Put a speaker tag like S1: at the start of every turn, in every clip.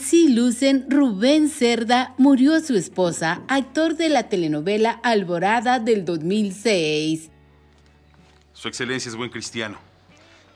S1: Así lucen Rubén Cerda, murió su esposa, actor de la telenovela Alborada del 2006. Su excelencia es buen cristiano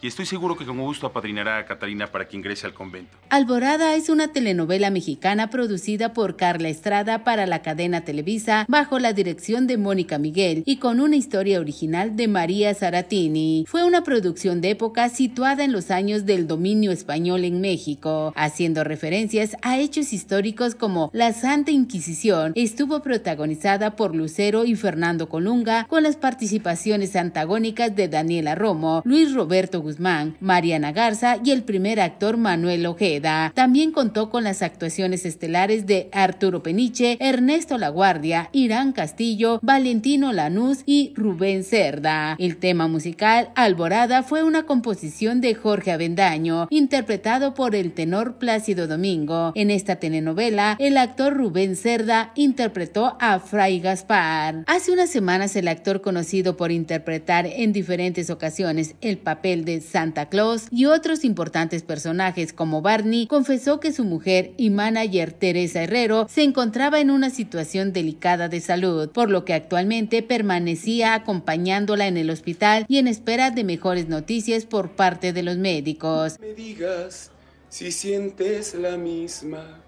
S1: y estoy seguro que con gusto apadrinará a Catalina para que ingrese al convento. Alborada es una telenovela mexicana producida por Carla Estrada para la cadena Televisa bajo la dirección de Mónica Miguel y con una historia original de María Saratini. Fue una producción de época situada en los años del dominio español en México, haciendo referencias a hechos históricos como la Santa Inquisición. Estuvo protagonizada por Lucero y Fernando Colunga con las participaciones antagónicas de Daniela Romo, Luis Roberto Gutiérrez, Mariana Garza y el primer actor Manuel Ojeda. También contó con las actuaciones estelares de Arturo Peniche, Ernesto Laguardia, Irán Castillo, Valentino Lanús y Rubén Cerda. El tema musical Alborada fue una composición de Jorge Avendaño, interpretado por el tenor Plácido Domingo. En esta telenovela, el actor Rubén Cerda interpretó a Fray Gaspar. Hace unas semanas el actor conocido por interpretar en diferentes ocasiones el papel de Santa Claus y otros importantes personajes como Barney, confesó que su mujer y manager Teresa Herrero se encontraba en una situación delicada de salud, por lo que actualmente permanecía acompañándola en el hospital y en espera de mejores noticias por parte de los médicos. Me digas si sientes la misma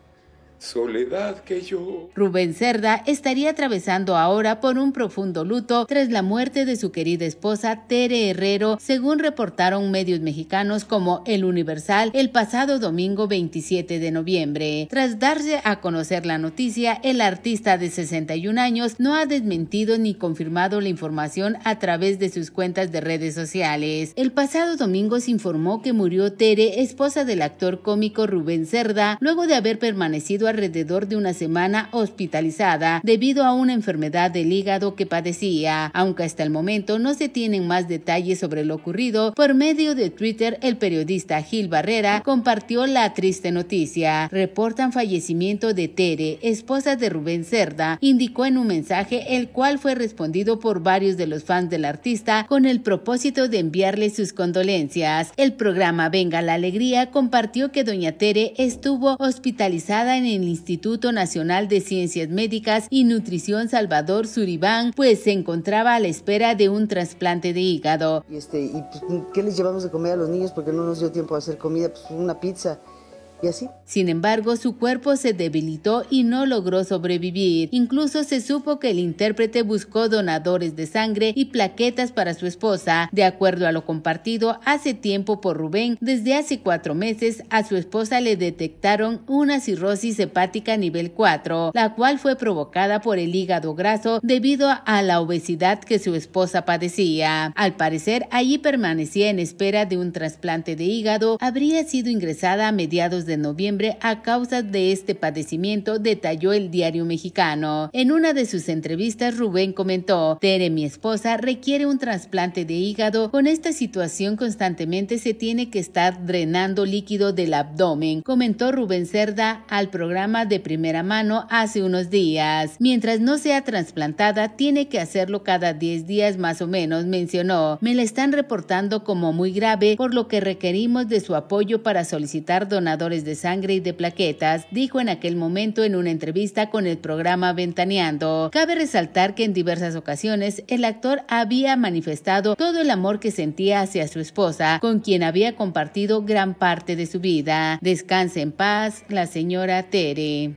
S1: soledad que yo. Rubén Cerda estaría atravesando ahora por un profundo luto tras la muerte de su querida esposa Tere Herrero, según reportaron medios mexicanos como El Universal el pasado domingo 27 de noviembre. Tras darse a conocer la noticia, el artista de 61 años no ha desmentido ni confirmado la información a través de sus cuentas de redes sociales. El pasado domingo se informó que murió Tere, esposa del actor cómico Rubén Cerda, luego de haber permanecido alrededor de una semana hospitalizada debido a una enfermedad del hígado que padecía. Aunque hasta el momento no se tienen más detalles sobre lo ocurrido, por medio de Twitter el periodista Gil Barrera compartió la triste noticia. Reportan fallecimiento de Tere, esposa de Rubén Cerda, indicó en un mensaje el cual fue respondido por varios de los fans del artista con el propósito de enviarle sus condolencias. El programa Venga la Alegría compartió que doña Tere estuvo hospitalizada en el Instituto Nacional de Ciencias Médicas y Nutrición Salvador Suribán, pues se encontraba a la espera de un trasplante de hígado. Este, ¿Y pues, qué les llevamos de comer a los niños? Porque no nos dio tiempo a hacer comida, pues una pizza. Sin embargo, su cuerpo se debilitó y no logró sobrevivir. Incluso se supo que el intérprete buscó donadores de sangre y plaquetas para su esposa. De acuerdo a lo compartido hace tiempo por Rubén, desde hace cuatro meses a su esposa le detectaron una cirrosis hepática nivel 4, la cual fue provocada por el hígado graso debido a la obesidad que su esposa padecía. Al parecer, allí permanecía en espera de un trasplante de hígado. Habría sido ingresada a mediados de de noviembre a causa de este padecimiento, detalló el diario mexicano. En una de sus entrevistas, Rubén comentó, Tere, mi esposa, requiere un trasplante de hígado. Con esta situación constantemente se tiene que estar drenando líquido del abdomen, comentó Rubén Cerda al programa de primera mano hace unos días. Mientras no sea trasplantada, tiene que hacerlo cada 10 días más o menos, mencionó. Me la están reportando como muy grave, por lo que requerimos de su apoyo para solicitar donadores de sangre y de plaquetas, dijo en aquel momento en una entrevista con el programa Ventaneando. Cabe resaltar que en diversas ocasiones el actor había manifestado todo el amor que sentía hacia su esposa, con quien había compartido gran parte de su vida. Descanse en paz, la señora Tere.